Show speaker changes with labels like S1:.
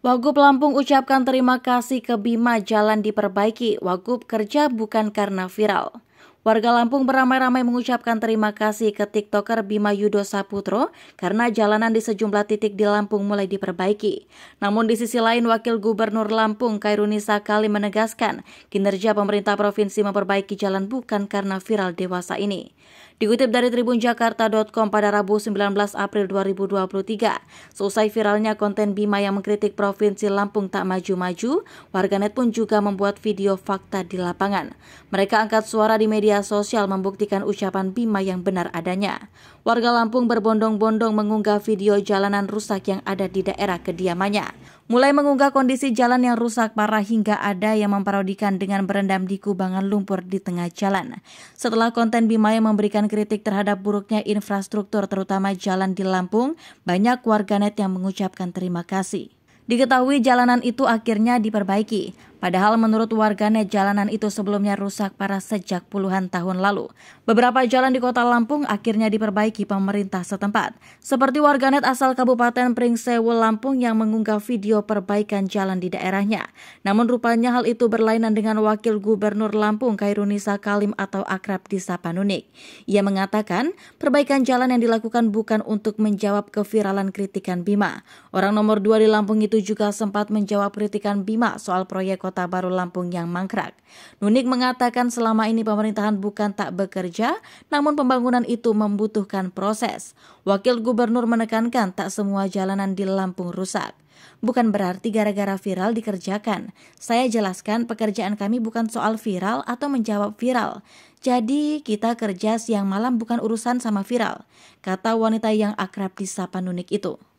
S1: Wagub Lampung ucapkan terima kasih ke Bima Jalan diperbaiki. Wagub kerja bukan karena viral. Warga Lampung beramai-ramai mengucapkan terima kasih ke TikToker Bima Yudo Saputro karena jalanan di sejumlah titik di Lampung mulai diperbaiki. Namun di sisi lain, Wakil Gubernur Lampung Kairunisa Kali menegaskan kinerja pemerintah provinsi memperbaiki jalan bukan karena viral dewasa ini. Dikutip dari tribunjakarta.com pada Rabu 19 April 2023, selesai viralnya konten Bima yang mengkritik Provinsi Lampung tak maju-maju, warganet pun juga membuat video fakta di lapangan. Mereka angkat suara di media media sosial membuktikan ucapan Bima yang benar adanya. Warga Lampung berbondong-bondong mengunggah video jalanan rusak yang ada di daerah kediamannya. Mulai mengunggah kondisi jalan yang rusak parah hingga ada yang memparodikan dengan berendam di kubangan lumpur di tengah jalan. Setelah konten Bima yang memberikan kritik terhadap buruknya infrastruktur terutama jalan di Lampung, banyak warganet yang mengucapkan terima kasih. Diketahui jalanan itu akhirnya diperbaiki. Padahal menurut warganet jalanan itu sebelumnya rusak parah sejak puluhan tahun lalu. Beberapa jalan di kota Lampung akhirnya diperbaiki pemerintah setempat. Seperti warganet asal Kabupaten Pringsewu Lampung yang mengunggah video perbaikan jalan di daerahnya. Namun rupanya hal itu berlainan dengan Wakil Gubernur Lampung Kairunisa Kalim atau akrab di Nunik. Ia mengatakan perbaikan jalan yang dilakukan bukan untuk menjawab keviralan kritikan Bima. Orang nomor dua di Lampung itu juga sempat menjawab kritikan Bima soal proyek Kota Baru Lampung yang mangkrak. Nunik mengatakan selama ini pemerintahan bukan tak bekerja, namun pembangunan itu membutuhkan proses. Wakil Gubernur menekankan tak semua jalanan di Lampung rusak. Bukan berarti gara-gara viral dikerjakan. Saya jelaskan pekerjaan kami bukan soal viral atau menjawab viral. Jadi kita kerja siang malam bukan urusan sama viral, kata wanita yang akrab di Sapa Nunik itu.